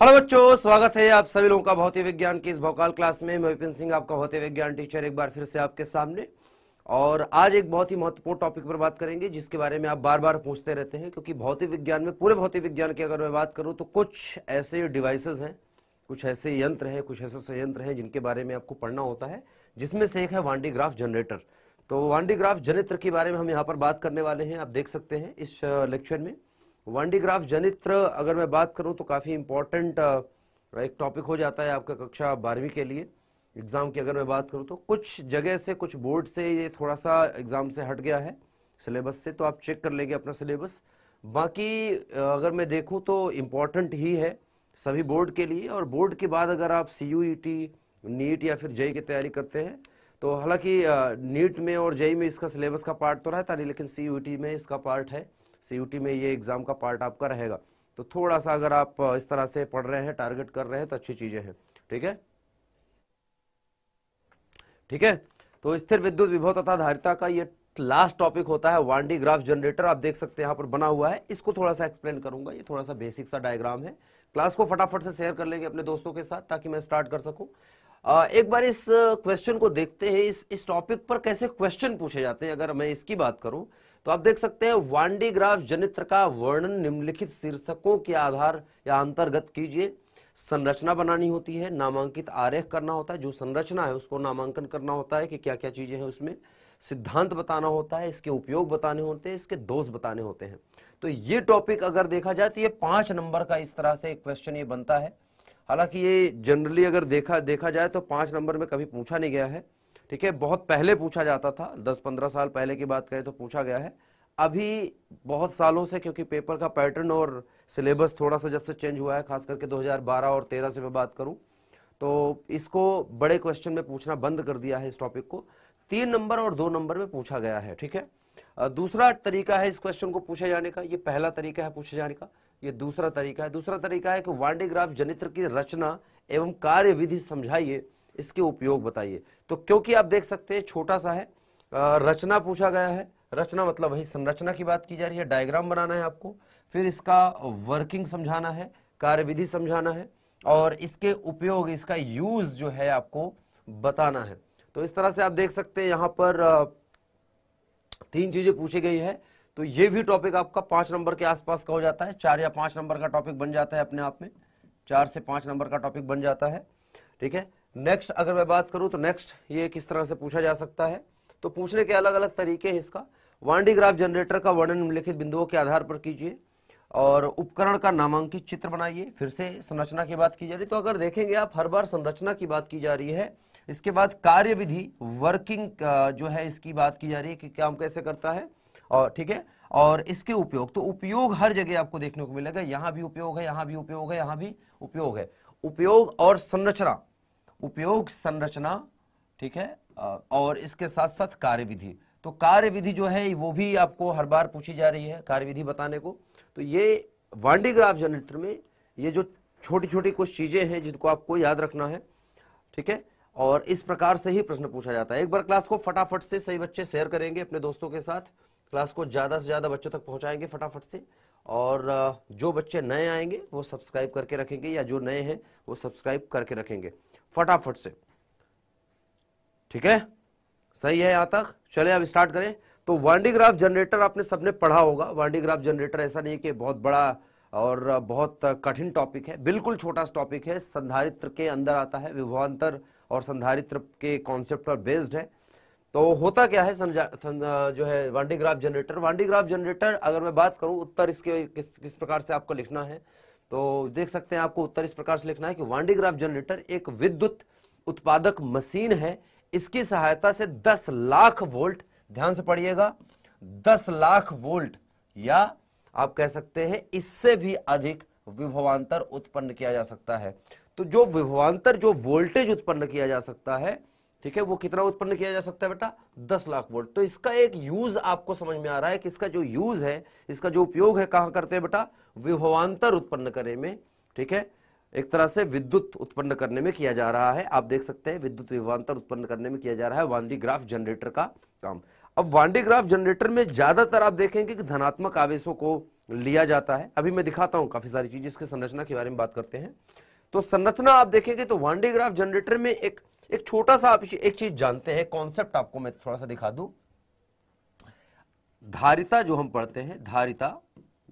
hello बच्चों स्वागत है आप सभी लोगों का भौतिक विज्ञान की इस भोकाल क्लास में मैं विपिन सिंह आपका भौतिक विज्ञान टीचर एक बार फिर से आपके सामने और आज एक बहुत ही महत्वपूर्ण टॉपिक पर बात करेंगे जिसके बारे में आप बार बार पूछते रहते हैं क्योंकि भौतिक विज्ञान में पूरे भौतिक विज्ञान की अगर मैं बात करूँ तो कुछ ऐसे डिवाइसेज हैं कुछ ऐसे यंत्र हैं कुछ ऐसे संयंत्र हैं जिनके बारे में आपको पढ़ना होता है जिसमें से एक है वांडीग्राफ जनरेटर तो वांडीग्राफ जनरेटर के बारे में हम यहाँ पर बात करने वाले हैं आप देख सकते हैं इस लेक्चर में वनडी ग्राफ जनित्र अगर मैं बात करूं तो काफ़ी इंपॉर्टेंट एक टॉपिक हो जाता है आपका कक्षा बारहवीं के लिए एग्ज़ाम की अगर मैं बात करूं तो कुछ जगह से कुछ बोर्ड से ये थोड़ा सा एग्ज़ाम से हट गया है सिलेबस से तो आप चेक कर लेंगे अपना सिलेबस बाकी अगर मैं देखूं तो इम्पॉर्टेंट ही है सभी बोर्ड के लिए और बोर्ड के बाद अगर आप सी यू नीट या फिर जेई e e की तैयारी करते हैं तो हालांकि नीट में और जेई e में इसका सिलेबस का पार्ट तो रहता नहीं लेकिन सी में इसका पार्ट है सी में ये एग्ज़ाम का पार्ट आपका रहेगा तो थोड़ा सा अगर आप इस तरह से पढ़ रहे हैं टारगेट कर रहे हैं तो अच्छी चीज़ें हैं ठीक है ठीक है तो स्थिर विद्युत विभव तथा धारिता का ये लास्ट टॉपिक होता है वांडी ग्राफ जनरेटर आप देख सकते हैं यहां पर बना हुआ है इसको थोड़ा सा एक्सप्लेन करूंगा ये थोड़ा सा बेसिक सा डायग्राम है क्लास को फटाफट से शेयर कर लेंगे अपने दोस्तों के साथ ताकि मैं स्टार्ट कर सकूं एक बार इस क्वेश्चन को देखते हैं इस इस टॉपिक पर कैसे क्वेश्चन पूछे जाते हैं अगर मैं इसकी बात करूं तो आप देख सकते हैं वांडी ग्राफ जनित्र का वर्णन निम्नलिखित शीर्षकों के आधार या अंतर्गत कीजिए संरचना बनानी होती है नामांकित आरेख करना होता है जो संरचना है उसको नामांकन करना होता है कि क्या क्या चीजें हैं उसमें सिद्धांत बताना होता है इसके उपयोग बताने होते हैं इसके दोष बताने होते हैं तो ये टॉपिक अगर देखा जाए तो ये पांच नंबर का इस तरह से क्वेश्चन ये बनता है हालांकि ये जनरली अगर देखा देखा जाए तो पांच नंबर में कभी पूछा नहीं गया है ठीक है बहुत पहले पूछा जाता था दस पंद्रह साल पहले की बात करें तो पूछा गया है अभी बहुत सालों से क्योंकि पेपर का पैटर्न और सिलेबस थोड़ा सा जब से चेंज हुआ है खास करके 2012 और 13 से मैं बात करूं तो इसको बड़े क्वेश्चन में पूछना बंद कर दिया है इस टॉपिक को तीन नंबर और दो नंबर में पूछा गया है ठीक है दूसरा तरीका है इस क्वेश्चन को पूछे जाने का ये पहला तरीका है पूछे जाने का ये दूसरा तरीका है दूसरा तरीका है कि वांडेग्राफ जनित्र की रचना एवं कार्य विधि समझाइए इसके उपयोग बताइए तो क्योंकि आप देख सकते हैं छोटा सा है रचना पूछा गया है रचना मतलब वही संरचना की बात की जा रही है डायग्राम बनाना है आपको फिर इसका वर्किंग समझाना है कार्यविधि समझाना है और इसके उपयोग इसका यूज जो है आपको बताना है तो इस तरह से आप देख सकते हैं यहाँ पर तीन चीजें पूछी गई है तो ये भी टॉपिक आपका पांच नंबर के आसपास का हो जाता है चार या पांच नंबर का टॉपिक बन जाता है अपने आप में चार से पांच नंबर का टॉपिक बन जाता है ठीक है नेक्स्ट अगर मैं बात करूं तो नेक्स्ट ये किस तरह से पूछा जा सकता है तो पूछने के अलग अलग तरीके हैं इसका वाणीग्राफ ग्राफ जनरेटर का वर्णन निम्नलिखित बिंदुओं के आधार पर कीजिए और उपकरण का नामांकित चित्र बनाइए फिर से संरचना की बात की जा रही है तो अगर देखेंगे आप हर बार संरचना की बात की जा रही है इसके बाद कार्य विधि वर्किंग जो है इसकी बात की जा रही है कि काम कैसे करता है और ठीक है और इसके उपयोग तो उपयोग हर जगह आपको देखने को मिलेगा यहां भी उपयोग है यहाँ भी उपयोग है यहाँ भी उपयोग है उपयोग और संरचना उपयोग संरचना ठीक है और इसके साथ साथ कार्यविधि तो कार्यविधि जो है वो भी आपको हर बार पूछी जा रही है कार्यविधि बताने को तो ये वांडीग्राफ जनरेटर में ये जो छोटी छोटी कुछ चीजें हैं जिनको आपको याद रखना है ठीक है और इस प्रकार से ही प्रश्न पूछा जाता है एक बार क्लास को फटाफट से सही बच्चे शेयर करेंगे अपने दोस्तों के साथ क्लास को ज़्यादा से ज़्यादा बच्चों तक पहुंचाएंगे फटाफट से और जो बच्चे नए आएंगे वो सब्सक्राइब करके रखेंगे या जो नए हैं वो सब्सक्राइब करके रखेंगे फटाफट से ठीक है सही है यहां तक चले अब स्टार्ट करें तो वार्डिग्राफ जनरेटर आपने सबने पढ़ा होगा वार्डिग्राफ जनरेटर ऐसा नहीं कि बहुत बड़ा और बहुत कठिन टॉपिक है बिल्कुल छोटा टॉपिक है संधारित्र के अंदर आता है विभवान्तर और संधारित्र के कॉन्सेप्ट पर बेस्ड है तो होता क्या है जो है वांडीग्राफ जनरेटर वांडीग्राफ जनरेटर अगर मैं बात करूं उत्तर इसके किस किस प्रकार से आपको लिखना है तो देख सकते हैं आपको उत्तर इस प्रकार से लिखना है कि वांडीग्राफ जनरेटर एक विद्युत उत्पादक मशीन है इसकी सहायता से 10 लाख वोल्ट ध्यान से पढ़िएगा 10 लाख वोल्ट या आप कह सकते हैं इससे भी अधिक विभवांतर उत्पन्न किया जा सकता है तो जो विभवांतर जो वोल्टेज उत्पन्न किया जा सकता है ठीक है वो कितना उत्पन्न किया जा सकता है बेटा दस लाख वोल्ट तो इसका एक यूज आपको समझ में आ रहा है कि इसका जो यूज है इसका जो उपयोग है कहां करते हैं बेटा विभवान्तर उत्पन्न करने में ठीक है एक तरह से विद्युत उत्पन्न करने में किया जा रहा है आप देख सकते हैं विद्युत विभवान्तर उत्पन्न करने में किया जा रहा है वाणी ग्राफ जनरेटर का काम अब वांडी ग्राफ जनरेटर में ज्यादातर आप देखेंगे कि धनात्मक आवेशों को लिया जाता है अभी मैं दिखाता हूं काफी सारी चीजें इसके संरचना के बारे में बात करते हैं तो संरचना आप देखेंगे तो वाणी ग्राफ जनरेटर में एक एक छोटा सा आप एक चीज जानते हैं कॉन्सेप्ट आपको मैं थोड़ा सा दिखा दू धारिता जो हम पढ़ते हैं धारिता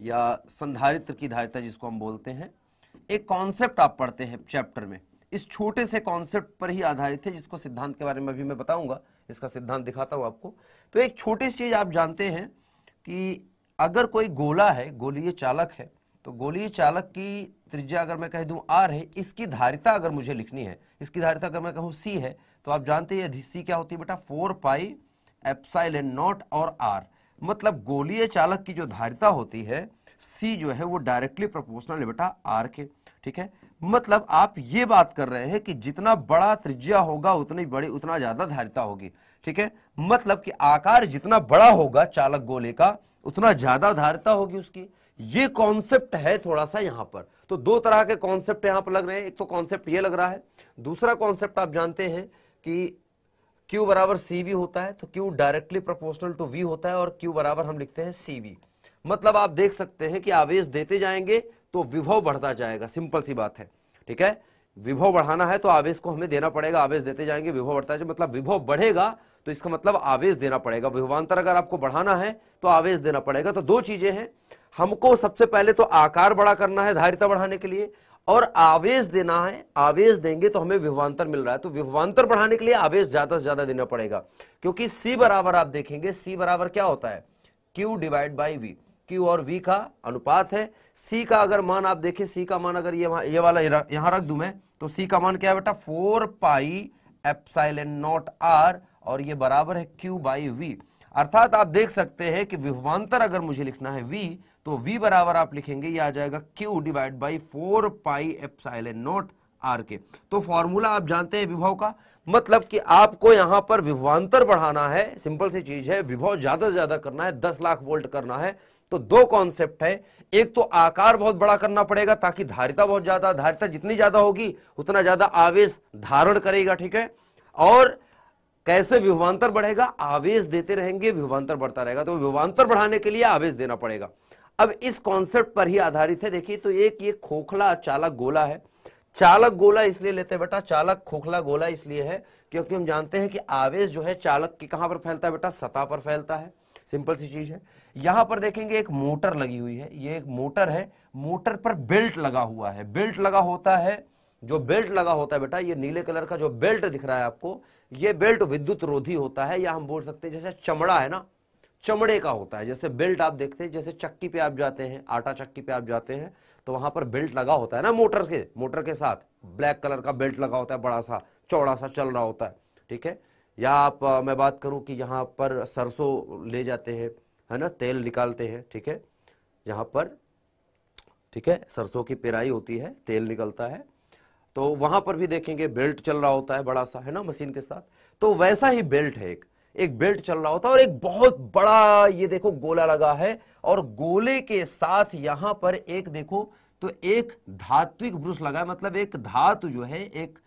या संधारित्र की धारिता जिसको हम बोलते हैं एक कॉन्सेप्ट आप पढ़ते हैं चैप्टर में इस छोटे से कॉन्सेप्ट पर ही आधारित है जिसको सिद्धांत के बारे में अभी मैं बताऊंगा इसका सिद्धांत दिखाता हूं आपको तो एक छोटी सी चीज आप जानते हैं कि अगर कोई गोला है गोलीय चालक है तो गोली चालक की त्रिज्या अगर मैं कह दूं आर है इसकी धारिता अगर मुझे लिखनी है इसकी धारिता अगर मैं कहूँ सी है तो आप जानते हैं सी क्या होती है बेटा फोर पाई एप्साइलन नॉट और आर मतलब गोलीय चालक की जो धारिता होती है सी जो है वो डायरेक्टली प्रोपोर्शनल है बेटा आर के ठीक है मतलब आप ये बात कर रहे हैं कि जितना बड़ा त्रिज्या होगा उतनी बड़ी उतना ज्यादा धारिता होगी ठीक है मतलब कि आकार जितना बड़ा होगा चालक गोले का उतना ज्यादा धारिता होगी उसकी ये कॉन्सेप्ट है थोड़ा सा यहां पर तो दो तरह के कॉन्सेप्ट यहां पर लग रहे हैं एक तो कॉन्सेप्ट ये लग रहा है दूसरा कॉन्सेप्ट आप जानते हैं कि Q बराबर सी वी होता है तो Q directly proportional to V होता है और Q बराबर हम लिखते हैं सी वी मतलब आप देख सकते हैं कि आवेश देते जाएंगे तो विभव बढ़ता जाएगा सिंपल सी बात है ठीक है विभव बढ़ाना है तो आवेश को हमें देना पड़ेगा आवेश देते जाएंगे विभव बढ़ता है मतलब विभव बढ़ेगा तो इसका मतलब आवेश देना पड़ेगा विभवान्तर अगर आपको बढ़ाना है तो आवेश देना पड़ेगा तो दो चीजें हैं हमको सबसे पहले तो आकार बड़ा करना है धारिता बढ़ाने के लिए और आवेश देना है आवेश देंगे तो हमें विभवांतर मिल रहा है तो विभवांतर बढ़ाने के लिए आवेश ज्यादा से ज्यादा देना पड़ेगा क्योंकि सी बराबर आप देखेंगे सी बराबर क्या होता है Q divide by V Q और वी का अनुपात है सी का अगर मान आप देखें सी का मान अगर ये ये वाला यहां रख दू मैं तो सी का मान क्या है बेटा four pi epsilon naught R और ये बराबर है क्यू बाई वी अर्थात आप देख सकते हैं कि विभवांतर अगर मुझे लिखना है वी तो v बराबर आप लिखेंगे ये आ जाएगा q divide by four pi epsilon naught R के तो फॉर्मूला आप जानते हैं विभव का मतलब कि आपको यहां पर विभवांतर बढ़ाना है सिंपल सी चीज है विभव ज्यादा से ज्यादा करना है दस लाख वोल्ट करना है तो दो कॉन्सेप्ट है एक तो आकार बहुत बड़ा करना पड़ेगा ताकि धारिता बहुत ज्यादा धारिता जितनी ज्यादा होगी उतना ज्यादा आवेश धारण करेगा ठीक है और कैसे विभवांतर बढ़ेगा आवेश देते रहेंगे विभवांतर बढ़ता रहेगा तो विभवांतर बढ़ाने के लिए आवेश देना पड़ेगा अब इस कॉन्सेप्ट पर ही आधारित है देखिए तो एक ये खोखला चालक गोला है चालक गोला इसलिए लेते हैं बेटा चालक खोखला गोला इसलिए है क्योंकि हम जानते हैं कि आवेश जो है चालक के कहां पर फैलता है बेटा सतह पर फैलता है सिंपल सी चीज है यहां पर देखेंगे एक मोटर लगी हुई है ये एक मोटर है मोटर पर बेल्ट लगा हुआ है बेल्ट लगा होता है जो बेल्ट लगा होता है बेटा ये नीले कलर का जो बेल्ट दिख रहा है आपको ये बेल्ट विद्युत रोधी होता है या हम बोल सकते हैं जैसे चमड़ा है ना चमड़े का होता है जैसे बेल्ट आप देखते हैं जैसे चक्की पे आप जाते हैं आटा चक्की पे आप जाते हैं तो वहां पर बेल्ट लगा होता है ना मोटर के मोटर के साथ ब्लैक कलर का बेल्ट लगा होता है बड़ा सा चौड़ा सा चल रहा होता है ठीक है या आप मैं बात करूं कि यहाँ पर सरसों ले जाते हैं है ना तेल निकालते हैं ठीक है यहाँ पर ठीक है सरसों की पेराई होती है तेल निकलता है तो वहां पर भी देखेंगे बेल्ट चल रहा होता है बड़ा सा है ना मशीन के साथ तो वैसा ही बेल्ट है एक एक बेल्ट चल रहा होता है और एक बहुत बड़ा ये देखो गोला लगा है और गोले के साथ यहां पर एक देखो तो एक धात्विक ब्रुश लगा है मतलब एक धातु जो है एक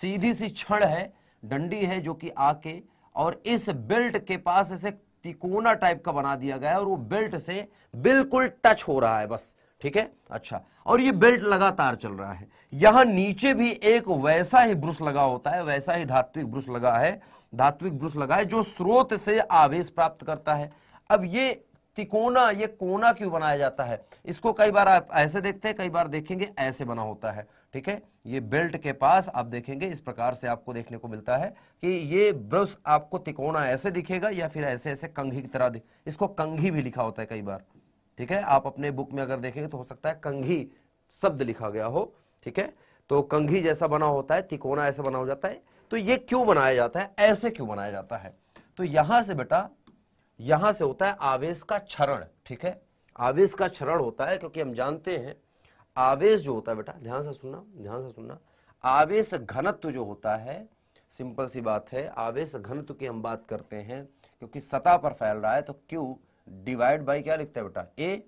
सीधी सी छड़ है डंडी है जो कि आके और इस बेल्ट के पास ऐसे तिकोना टाइप का बना दिया गया है और वो बेल्ट से बिल्कुल टच हो रहा है बस ठीक है अच्छा और ये बेल्ट लगातार चल रहा है यहां नीचे भी एक वैसा ही ब्रुश लगा होता है वैसा ही धात्विक ब्रुश लगा है धात्विक ब्रुश लगाए जो स्रोत से आवेश प्राप्त करता है अब ये तिकोना ये कोना क्यों बनाया जाता है इसको कई बार आप ऐसे देखते हैं कई बार देखेंगे ऐसे बना होता है ठीक है ये बेल्ट के पास आप देखेंगे इस प्रकार से आपको देखने को मिलता है कि ये ब्रश आपको तिकोना ऐसे दिखेगा या फिर ऐसे ऐसे कंघी की तरह इसको कंघी भी लिखा होता है कई बार ठीक है आप अपने बुक में अगर देखेंगे तो हो सकता है कंघी शब्द लिखा गया हो ठीक है तो कंघी जैसा बना होता है तिकोना ऐसा बना हो जाता है तो ये क्यों बनाया जाता है ऐसे क्यों बनाया जाता है तो यहां से बेटा यहां से होता है आवेश का क्षरण ठीक है आवेश का क्षरण होता है क्योंकि हम जानते हैं आवेश जो होता है बेटा ध्यान से सुनना ध्यान से सुनना आवेश घनत्व जो होता है सिंपल सी बात है आवेश घनत्व की हम बात करते हैं क्योंकि सतह पर फैल रहा है तो क्यू डिवाइड बाई क्या लिखते हैं बेटा ए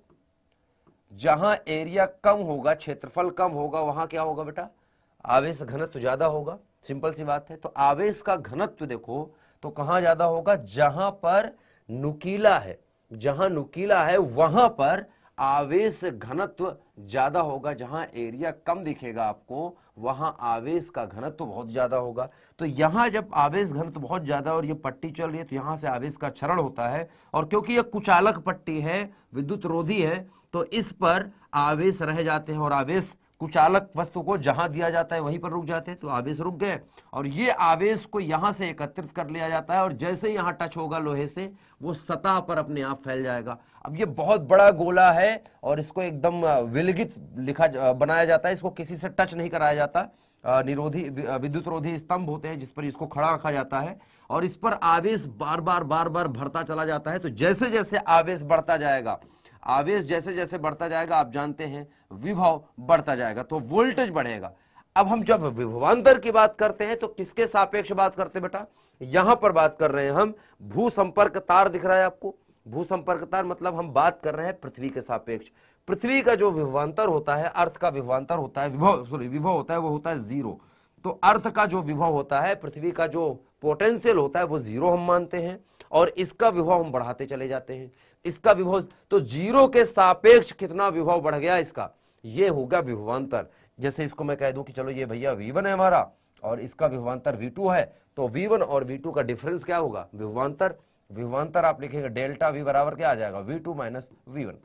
जहां एरिया कम होगा क्षेत्रफल कम होगा वहां क्या होगा बेटा आवेश घनत्व ज्यादा होगा सिंपल सी बात है तो आवेश का घनत्व देखो तो कहां ज्यादा होगा जहां पर नुकीला है जहां नुकीला है वहां पर आवेश घनत्व ज्यादा होगा जहां एरिया कम दिखेगा आपको वहां आवेश का घनत्व बहुत ज्यादा होगा तो यहां जब आवेश घनत्व बहुत ज्यादा और ये पट्टी चल रही है तो यहां से आवेश का क्षरण होता है और क्योंकि ये कुचालक पट्टी है विद्युत रोधी है तो इस पर आवेश रह जाते हैं और आवेश कुचालक वस्तु को जहां दिया जाता है वहीं पर रुक जाते हैं तो आवेश रुक गए और ये आवेश को यहां से एकत्रित कर लिया जाता है और जैसे यहां टच होगा लोहे से वो सतह पर अपने आप फैल जाएगा अब ये बहुत बड़ा गोला है और इसको एकदम विलगित लिखा बनाया जाता है इसको किसी से टच नहीं कराया जाता निरोधी विद्युत रोधी स्तंभ होते हैं जिस पर इसको खड़ा रखा जाता है और इस पर आवेश बार बार बार बार भरता चला जाता है तो जैसे जैसे आवेश बढ़ता जाएगा आवेश जैसे जैसे बढ़ता जाएगा आप जानते हैं विभव बढ़ता जाएगा तो वोल्टेज बढ़ेगा अब हम जब विभवांतर की बात करते हैं तो किसके सापेक्ष बात करते हैं बेटा यहां पर बात कर रहे हैं हम भू संपर्क तार दिख रहा है आपको भू संपर्क तार मतलब हम बात कर रहे हैं पृथ्वी के सापेक्ष पृथ्वी का जो विभवांतर होता है अर्थ का विभवांतर होता है विभव सॉरी विभव होता है वो होता है जीरो तो अर्थ का जो विभव होता है पृथ्वी का जो पोटेंशियल होता है वो जीरो हम मानते हैं और इसका विभव हम बढ़ाते चले जाते हैं इसका विभव तो जीरो के सापेक्ष कितना विभव बढ़ गया इसका ये होगा विभवान्तर जैसे इसको मैं कह दूं कि चलो ये भैया V1 है हमारा और इसका विभवान्तर V2 है तो V1 और V2 का डिफरेंस क्या होगा विभवान्तर विभवान्तर आप लिखेंगे डेल्टा V बराबर क्या आ जाएगा V2 to minus we one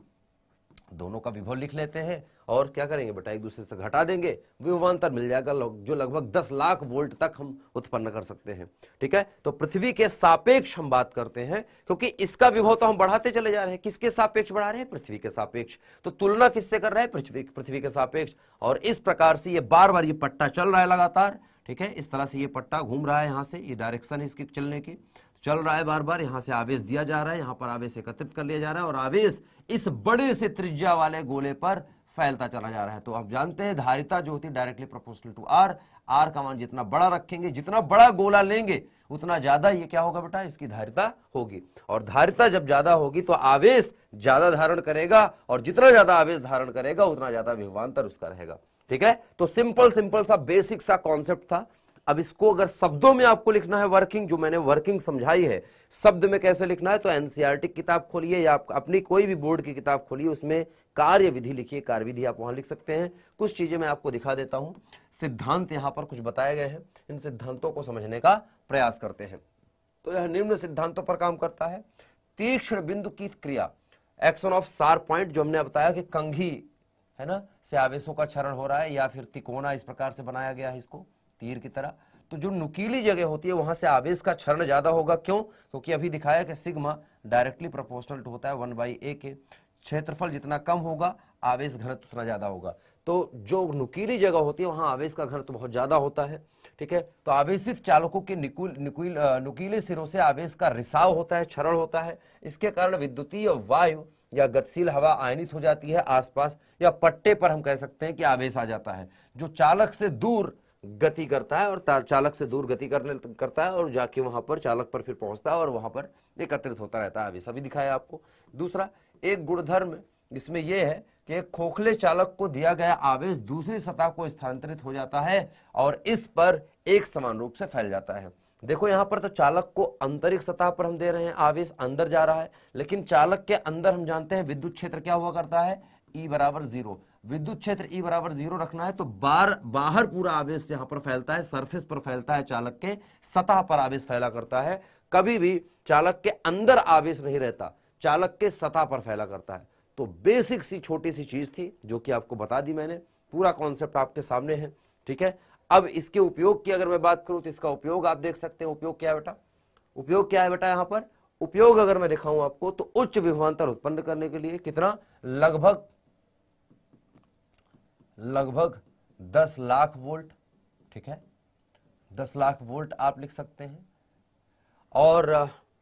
दोनों का विभव लिख लेते हैं और क्या करेंगे बेटा एक दूसरे से घटा देंगे विभवान्तर मिल जाएगा जो लगभग 10 लाख वोल्ट तक हम उत्पन्न कर सकते हैं ठीक है तो पृथ्वी के सापेक्ष हम बात करते हैं क्योंकि इसका विभव तो हम बढ़ाते चले जा रहे हैं किसके सापेक्ष बढ़ा रहे हैं पृथ्वी के सापेक्ष तो तुलना किससे कर रहे हैं पृथ्वी के सापेक्ष और इस प्रकार से ये बार बार ये पट्टा चल रहा है लगातार ठीक है इस तरह से ये पट्टा घूम रहा है यहाँ से ये डायरेक्शन है इसके चलने की चल रहा है बार बार यहां से आवेश दिया जा रहा है यहां पर आवेश एकत्रित कर लिया जा रहा है और आवेश इस बड़े से त्रिज्या वाले गोले पर फैलता चला जा रहा है तो आप जानते हैं धारिता जो होती है directly proportional to R R का मान जितना बड़ा रखेंगे जितना बड़ा गोला लेंगे उतना ज्यादा ये क्या होगा बेटा इसकी धारिता होगी और धारिता जब ज्यादा होगी तो आवेश ज्यादा धारण करेगा और जितना ज्यादा आवेश धारण करेगा उतना ज्यादा विवान्तर उसका रहेगा ठीक है तो सिंपल सिंपल सा बेसिक सा कॉन्सेप्ट था अब इसको अगर शब्दों में आपको लिखना है वर्किंग जो मैंने वर्किंग समझाई है शब्द में कैसे लिखना है तो एनसीआरटी e किताब खोलिए या आप अपनी कोई भी बोर्ड की किताब खोलिए उसमें कार्य विधि लिखिए कार्य विधि आप वहां लिख सकते हैं कुछ चीजें मैं आपको दिखा देता हूं सिद्धांत यहां पर कुछ बताए गए हैं इन सिद्धांतों को समझने का प्रयास करते हैं तो यह निम्न सिद्धांतों पर काम करता है तीक्ष्ण बिंदु की क्रिया एक्शन ऑफ सार पॉइंट जो हमने बताया कि कंघी है ना से आवेशों का क्षरण हो रहा है या फिर तिकोना इस प्रकार से बनाया गया है इसको तीर की तरह तो जो नुकीली जगह होती है वहां से आवेश का क्षरण ज्यादा होगा क्यों क्योंकि अभी दिखाया कि सिग्मा डायरेक्टली प्रोपोर्शनल टू होता है वन बाई ए के क्षेत्रफल जितना कम होगा आवेश घनत्व उतना ज्यादा होगा तो जो नुकीली जगह होती है वहां आवेश का तो बहुत ज्यादा होता है ठीक है तो आवेशित चालकों के निकुल निकुल नुकीले सिरों से आवेश का रिसाव होता है क्षरण होता है इसके कारण विद्युतीय वायु या गतिशील हवा आयनित हो जाती है आसपास या पट्टे पर हम कह सकते हैं कि आवेश आ जाता है जो चालक से दूर गति करता है और चालक से दूर गति करने करता है और जाके वहां पर चालक पर फिर पहुंचता है और वहां पर एकत्रित होता रहता है अभी सभी दिखाया आपको दूसरा एक गुणधर्म इसमें यह है कि खोखले चालक को दिया गया आवेश दूसरी सतह को स्थानांतरित हो जाता है और इस पर एक समान रूप से फैल जाता है देखो यहाँ पर तो चालक को अंतरिक सतह पर हम दे रहे हैं आवेश अंदर जा रहा है लेकिन चालक के अंदर हम जानते हैं विद्युत क्षेत्र क्या हुआ करता है ई e बराबर जीरो विद्युत क्षेत्र ई e बराबर जीरो रखना है तो बार बाहर पूरा आवेश यहां पर फैलता है सरफेस पर फैलता है चालक के सतह पर आवेश फैला करता है कभी भी चालक के अंदर आवेश नहीं रहता चालक के सतह पर फैला करता है तो बेसिक सी छोटी सी चीज थी जो कि आपको बता दी मैंने पूरा कॉन्सेप्ट आपके सामने है ठीक है अब इसके उपयोग की अगर मैं बात करूं तो इसका उपयोग आप देख सकते हैं उपयोग क्या है बेटा उपयोग क्या है बेटा यहां पर उपयोग अगर मैं दिखाऊं आपको तो उच्च विभवांतर उत्पन्न करने के लिए कितना लगभग लगभग 10 लाख वोल्ट ठीक है 10 लाख वोल्ट आप लिख सकते हैं और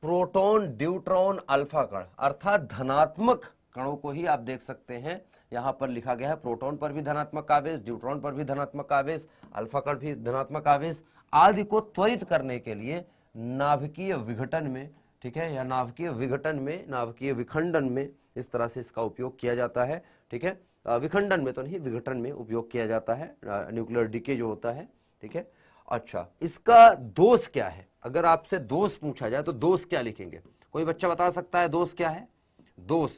प्रोटॉन ड्यूट्रॉन अल्फा कण अर्थात धनात्मक कणों को ही आप देख सकते हैं यहां पर लिखा गया है प्रोटॉन पर भी धनात्मक आवेश ड्यूट्रॉन पर भी धनात्मक आवेश अल्फा कण भी धनात्मक आवेश आदि को त्वरित करने के लिए नाभिकीय विघटन में ठीक है या नाभिकीय विघटन में नाभिकीय विखंडन में इस तरह से इसका उपयोग किया जाता है ठीक है विखंडन में तो नहीं विघटन में उपयोग किया जाता है न्यूक्लियर डीके जो होता है ठीक है अच्छा इसका दोष क्या है अगर आपसे दोष पूछा जाए तो दोष क्या लिखेंगे कोई बच्चा बता सकता है दोष क्या है दोष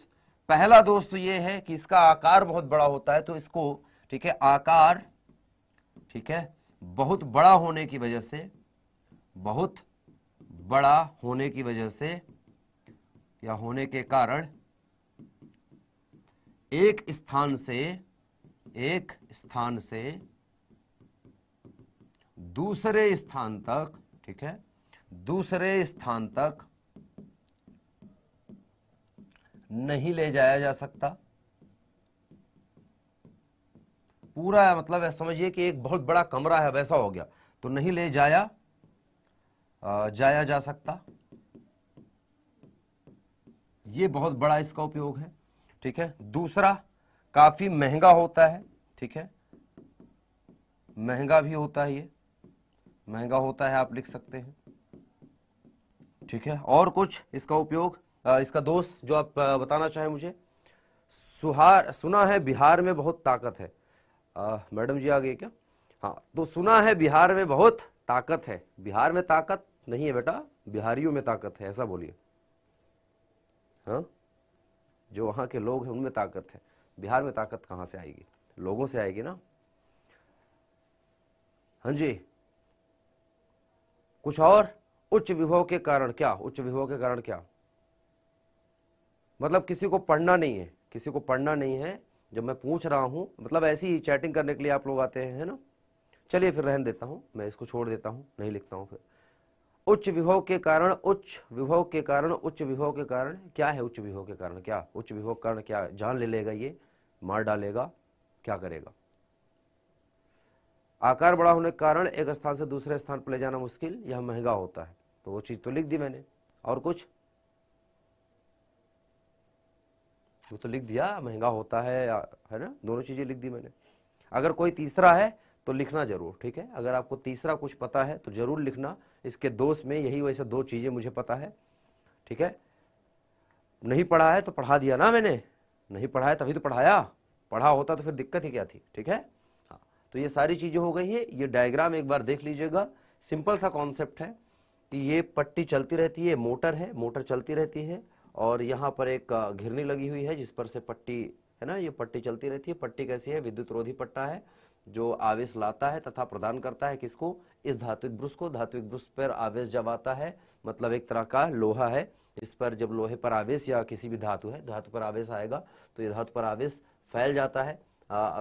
पहला दोष तो यह है कि इसका आकार बहुत बड़ा होता है तो इसको ठीक है आकार ठीक है बहुत बड़ा होने की वजह से बहुत बड़ा होने की वजह से या होने के कारण एक स्थान से एक स्थान से दूसरे स्थान तक ठीक है दूसरे स्थान तक नहीं ले जाया जा सकता पूरा मतलब समझिए कि एक बहुत बड़ा कमरा है वैसा हो गया तो नहीं ले जाया जाया जा सकता यह बहुत बड़ा इसका उपयोग है ठीक है दूसरा काफी महंगा होता है ठीक है महंगा भी होता है ये महंगा होता है आप लिख सकते हैं ठीक है और कुछ इसका उपयोग इसका दोष जो आप बताना चाहें मुझे सुहार सुना है बिहार में बहुत ताकत है मैडम जी आ गए क्या हाँ तो सुना है बिहार में बहुत ताकत है बिहार में ताकत नहीं है बेटा बिहारियों में ताकत है ऐसा बोलिए हाँ जो वहाँ के लोग हैं उनमें ताकत है बिहार में ताकत कहाँ से आएगी लोगों से आएगी ना हाँ जी कुछ और उच्च विभव के कारण क्या उच्च विभव के कारण क्या मतलब किसी को पढ़ना नहीं है किसी को पढ़ना नहीं है जब मैं पूछ रहा हूं मतलब ऐसी ही चैटिंग करने के लिए आप लोग आते हैं है ना चलिए फिर रहन देता हूं मैं इसको छोड़ देता हूँ नहीं लिखता हूँ फिर उच्च विभव के कारण उच्च विभव के कारण उच्च विभव के कारण क्या है उच्च विभव के कारण क्या उच्च विभव कारण क्या जान ले लेगा ये मार डालेगा क्या करेगा आकार बड़ा होने के कारण एक स्थान से दूसरे स्थान पर ले जाना मुश्किल यह महंगा होता है तो वो चीज तो लिख दी मैंने और कुछ वो तो लिख दिया महंगा होता है या है ना दोनों चीजें लिख दी मैंने अगर कोई तीसरा है तो लिखना जरूर ठीक है अगर आपको तीसरा कुछ पता है तो जरूर लिखना इसके दोष में यही वैसे दो चीज़ें मुझे पता है ठीक है नहीं पढ़ा है तो पढ़ा दिया ना मैंने नहीं पढ़ाया तभी तो पढ़ाया पढ़ा होता तो फिर दिक्कत ही क्या थी ठीक है हाँ तो ये सारी चीज़ें हो गई है ये डायग्राम एक बार देख लीजिएगा सिंपल सा कॉन्सेप्ट है कि ये पट्टी चलती रहती है मोटर है मोटर चलती रहती है और यहाँ पर एक घिरनी लगी हुई है जिस पर से पट्टी है ना ये पट्टी चलती रहती है पट्टी कैसी है विद्युत रोधी पट्टा है जो आवेश लाता है तथा प्रदान करता है किसको इस धात्विक ब्रुश को धात्विक ब्रुश पर आवेश जब आता है मतलब एक तरह का लोहा है इस पर जब लोहे पर आवेश या किसी भी धातु है धातु पर आवेश आएगा तो ये धातु पर आवेश फैल जाता है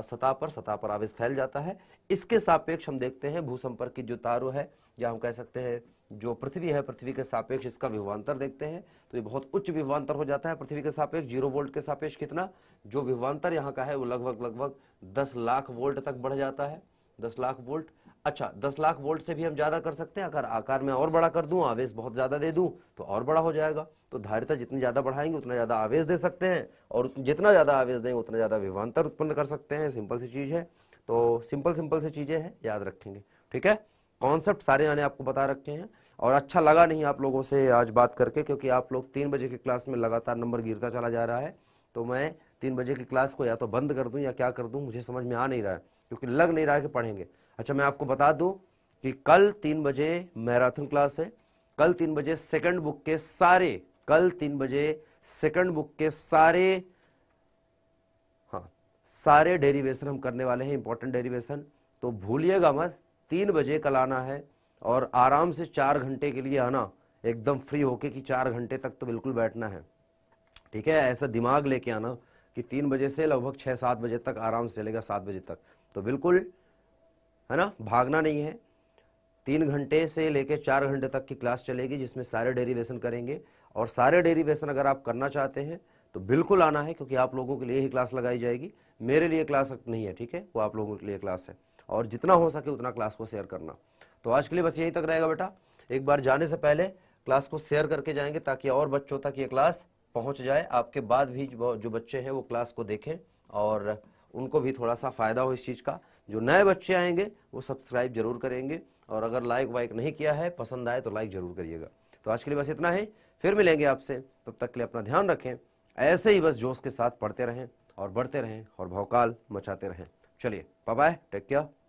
सतह पर सतह पर आवेश फैल जाता है इसके सापेक्ष हम देखते हैं भूसंपर्क की जो तारो है या हम कह सकते हैं जो पृथ्वी है पृथ्वी के सापेक्ष इसका विवान्तर देखते हैं तो ये बहुत उच्च विवान्तर हो जाता है पृथ्वी के सापेक्ष जीरो वोल्ट के सापेक्ष कितना जो विवान्तर यहाँ का है वो लगभग लगभग दस लाख वोल्ट तक बढ़ जाता है दस लाख वोल्ट अच्छा दस लाख वोल्ट से भी हम ज्यादा कर सकते हैं अगर आकार में और बड़ा कर दूं आवेश बहुत ज्यादा दे दूं तो और बड़ा हो जाएगा तो धारिता जितनी ज्यादा बढ़ाएंगे उतना ज्यादा आवेश दे सकते हैं और जितना ज्यादा आवेश देंगे उतना ज्यादा विवान्तर उत्पन्न कर सकते हैं सिंपल सी चीज है तो सिंपल सिंपल से चीज़ें हैं याद रखेंगे ठीक है कॉन्सेप्ट सारे मैंने आपको बता रखे हैं और अच्छा लगा नहीं आप लोगों से आज बात करके क्योंकि आप लोग तीन बजे की क्लास में लगातार नंबर गिरता चला जा रहा है तो मैं तीन बजे की क्लास को या तो बंद कर दूं या क्या कर दूं मुझे समझ में आ नहीं रहा है क्योंकि लग नहीं रहा है कि पढ़ेंगे अच्छा मैं आपको बता दूं कि कल तीन बजे मैराथन क्लास है कल तीन बजे सेकंड बुक के सारे कल तीन बजे सेकंड बुक के सारे सारे डेरिवेशन हम करने वाले हैं इंपॉर्टेंट डेरिवेशन तो भूलिएगा मत तीन बजे कल आना है और आराम से चार घंटे के लिए आना एकदम फ्री होके कि चार घंटे तक तो बिल्कुल बैठना है ठीक है ऐसा दिमाग लेके आना कि तीन बजे से लगभग छः सात बजे तक आराम से चलेगा सात बजे तक तो बिल्कुल है ना भागना नहीं है तीन घंटे से लेकर चार घंटे तक की क्लास चलेगी जिसमें सारे डेरिवेशन करेंगे और सारे डेरिवेशन अगर आप करना चाहते हैं तो बिल्कुल आना है क्योंकि आप लोगों के लिए ही क्लास लगाई जाएगी मेरे लिए क्लास नहीं है ठीक है वो आप लोगों के लिए क्लास है और जितना हो सके उतना क्लास को शेयर करना तो आज के लिए बस यही तक रहेगा बेटा एक बार जाने से पहले क्लास को शेयर करके जाएंगे ताकि और बच्चों तक ये क्लास पहुंच जाए आपके बाद भी जो बच्चे हैं वो क्लास को देखें और उनको भी थोड़ा सा फ़ायदा हो इस चीज़ का जो नए बच्चे आएंगे वो सब्सक्राइब जरूर करेंगे और अगर लाइक वाइक नहीं किया है पसंद आए तो लाइक जरूर करिएगा तो आज के लिए बस इतना ही फिर मिलेंगे आपसे तब तक के लिए अपना ध्यान रखें ऐसे ही बस जोश के साथ पढ़ते रहें और बढ़ते रहें और भौकाल मचाते रहें चलिए बाय टेक केयर